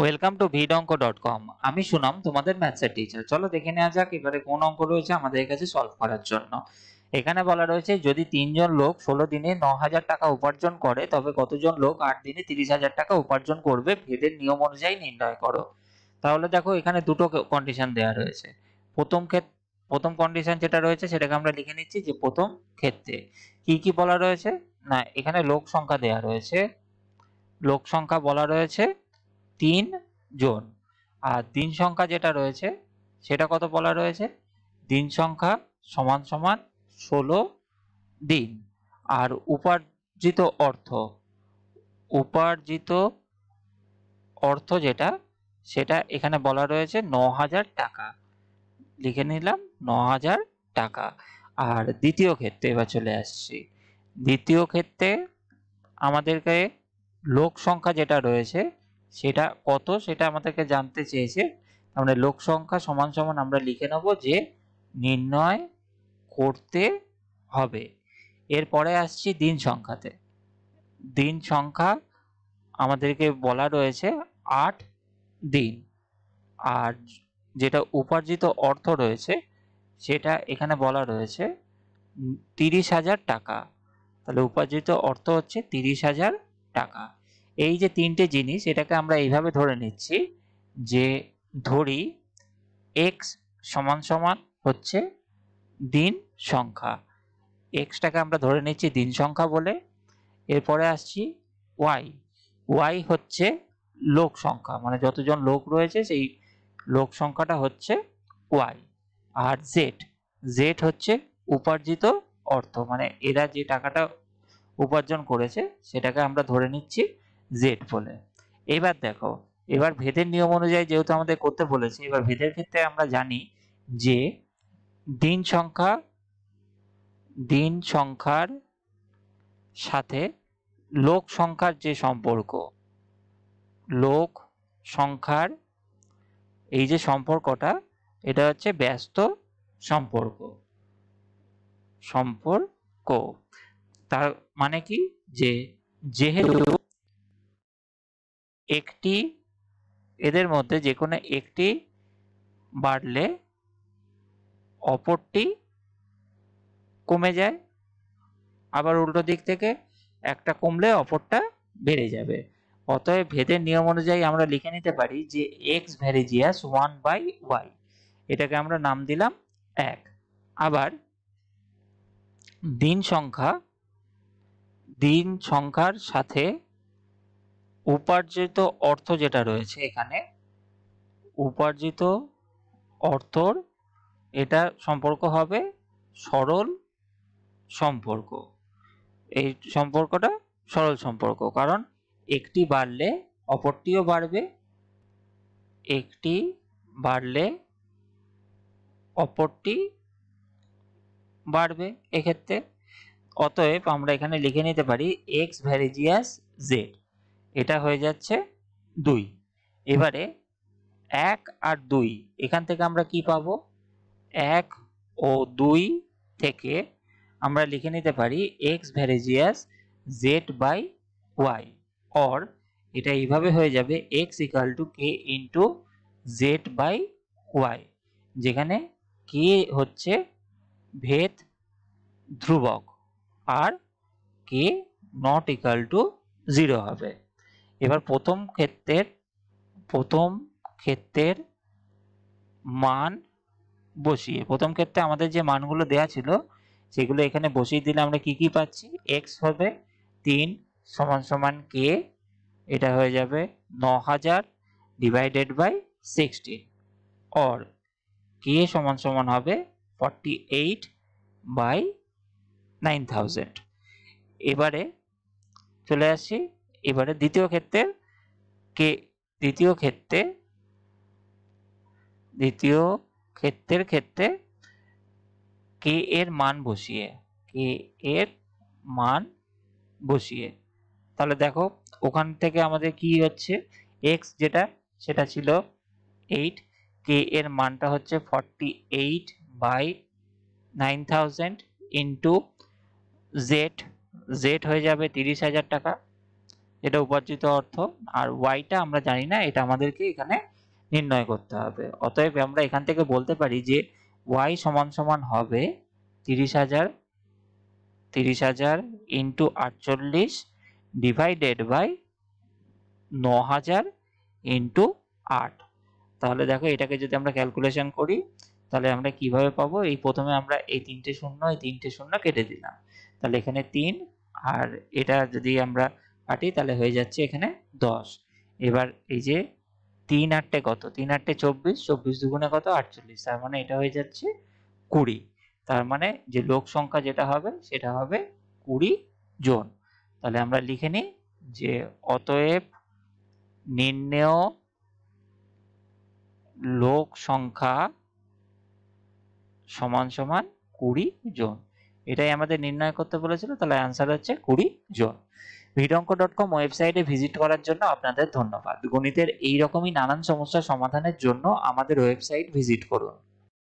welcome to ভিড অঙ্ক dot com আমি সুনাম তোমাদের ম্যাথসের টিচার চলো দেখে নেওয়া যাক এবারে কোন অঙ্ক রয়েছে আমাদের কাছে সলভ করার জন্য এখানে বলা রয়েছে যদি তিনজন লোক ষোলো দিনে ন হাজার টাকা উপার্জন করে তবে কতজন লোক আট দিনে তিরিশ হাজার টাকা উপার্জন করবে ভেদের নিয়ম অনুযায়ী নির্ণয় করো তাহলে দেখো এখানে দুটো কন্ডিশন দেওয়া রয়েছে প্রথম ক্ষেত্রে প্রথম কন্ডিশন যেটা রয়েছে সেটাকে আমরা লিখে নিচ্ছি যে প্রথম ক্ষেত্রে কি কি বলা রয়েছে না এখানে লোক সংখ্যা দেওয়া রয়েছে লোক সংখ্যা বলা রয়েছে তিন জন আর দিন সংখ্যা যেটা রয়েছে সেটা কত বলা রয়েছে দিন সংখ্যা সমান সমান ষোলো দিন আর উপার্জিত অর্থ উপার্জিত অর্থ যেটা সেটা এখানে বলা রয়েছে ন হাজার টাকা লিখে নিলাম ন হাজার টাকা আর দ্বিতীয় ক্ষেত্রে এবার চলে আসছি দ্বিতীয় ক্ষেত্রে আমাদেরকে লোক সংখ্যা যেটা রয়েছে সেটা কত সেটা আমাদেরকে জানতে চেয়েছে আমরা লোক সংখ্যা সমান সমান আমরা লিখে নেব যে নির্ণয় করতে হবে এরপরে আসছি দিন সংখ্যাতে দিন সংখ্যা আমাদেরকে বলা রয়েছে আট দিন আর যেটা উপার্জিত অর্থ রয়েছে সেটা এখানে বলা রয়েছে তিরিশ হাজার টাকা তাহলে উপার্জিত অর্থ হচ্ছে তিরিশ হাজার টাকা এই যে তিনটে জিনিস এটাকে আমরা এইভাবে ধরে নিচ্ছি যে ধরি এক্স সমান সমান হচ্ছে দিন সংখ্যা এক্সটাকে আমরা ধরে নিচ্ছি দিন সংখ্যা বলে এরপরে আসছি ওয়াই ওয়াই হচ্ছে লোক সংখ্যা মানে যতজন লোক রয়েছে সেই লোক সংখ্যাটা হচ্ছে ওয়াই আর জেড জেড হচ্ছে উপার্জিত অর্থ মানে এরা যে টাকাটা উপার্জন করেছে সেটাকে আমরা ধরে নিচ্ছি জেড বলে এবার দেখো এবার ভেদের নিয়ম অনুযায়ী যেহেতু আমাদের করতে বলেছে এবার ভেদের ক্ষেত্রে আমরা জানি যে দিন সংখ্যা দিন সংখ্যার সাথে লোক সংখ্যার যে সম্পর্ক লোক সংখ্যার এই যে সম্পর্কটা এটা হচ্ছে ব্যস্ত সম্পর্ক সম্পর্ক তার মানে কি যে যেহেতু একটি এদের মধ্যে যে কোনো একটি বাড়লে অপরটি কমে যায় আবার উল্টো দিক থেকে একটা কমলে অপরটা বেড়ে যাবে অতএব ভেদের নিয়ম অনুযায়ী আমরা লিখে নিতে পারি যে x varies as one by y এটাকে আমরা নাম দিলাম এক আবার দিন সংখ্যা দিন সংখ্যার সাথে উপার্জিত অর্থ যেটা রয়েছে এখানে উপার্জিত অর্থর এটা সম্পর্ক হবে সরল সম্পর্ক এই সম্পর্কটা সরল সম্পর্ক কারণ একটি বাড়লে অপরটিও বাড়বে একটি বাড়লে অপরটি বাড়বে এক্ষেত্রে অতএব আমরা এখানে লিখে নিতে পারি এক্স ভ্যারিজিয়াস জেড এটা হয়ে যাচ্ছে দুই এবারে এক আর দুই এখান থেকে আমরা কি পাবো এক ও দুই থেকে আমরা লিখে নিতে পারি x varies as z by y or এটা এইভাবে হয়ে যাবে x equal to k into z by y যেখানে কে হচ্ছে ভেদ ধ্রুবক আর k not equal to zero হবে এবার প্রথম ক্ষেত্রের প্রথম ক্ষেত্রের মান বসিয়ে প্রথম ক্ষেত্রে আমাদের যে মানগুলো দেয়া ছিল সেগুলো এখানে বসিয়ে দিলে আমরা কি কি পাচ্ছি এক্স হবে তিন সমান সমান কে এটা হয়ে যাবে ন হাজার divided by sixteen or k সমান সমান হবে forty eight by nine thousand এবারে চলে আসি এবারে দ্বিতীয় ক্ষেত্রে কে দ্বিতীয় ক্ষেত্রে দ্বিতীয় ক্ষেত্রের ক্ষেত্রে কে এর মান বসিয়ে কে এর মান বসিয়ে তাহলে দেখো ওখান থেকে আমাদের কি হচ্ছে এক্স যেটা সেটা ছিল এইট কে এর মানটা হচ্ছে forty eight by nine thousand into z z হয়ে যাবে তিরিশ হাজার টাকা এটা উপার্জিত অর্থ আর ওয়াইটা আমরা জানি না এটা আমাদেরকে এখানে নির্ণয় করতে হবে অতএব আমরা এখান থেকে বলতে পারি যে ওয়াই সমান সমান হবে তিরিশ হাজার তিরিশ হাজার ইন্টু আটচল্লিশ ডিভাইডেড বাই ন হাজার ইন্টু আট তাহলে দেখো এটাকে যদি আমরা ক্যালকুলেশন করি তাহলে আমরা কিভাবে পাবো এই প্রথমে আমরা এই তিনটে শূন্য এই তিনটে শূন্য কেটে দিলাম তাহলে এখানে তিন আর এটা যদি আমরা কাটি তাহলে হয়ে যাচ্ছে এখানে দশ এবার এই যে তিন আটটে কত তিন আটটে চব্বিশ চব্বিশ দুগুণে কত আটচল্লিশ তার মানে এটা হয়ে যাচ্ছে কুড়ি তার মানে যে লোক সংখ্যা যেটা হবে সেটা হবে কুড়ি জন তাহলে আমরা লিখে নিই যে অতএব নির্ণেয় লোক সংখ্যা সমান সমান কুড়ি জন এটাই আমাদের নির্ণয় করতে বলেছিল তাহলে অ্যান্সার হচ্ছে কুড়ি জন ভিডঙ্ক ডট কম ওয়েবসাইটে ভিজিট করার জন্য আপনাদের ধন্যবাদ গণিতের এই রকমই নানান সমস্যা সমাধানের জন্য আমাদের ওয়েবসাইট ভিজিট করুন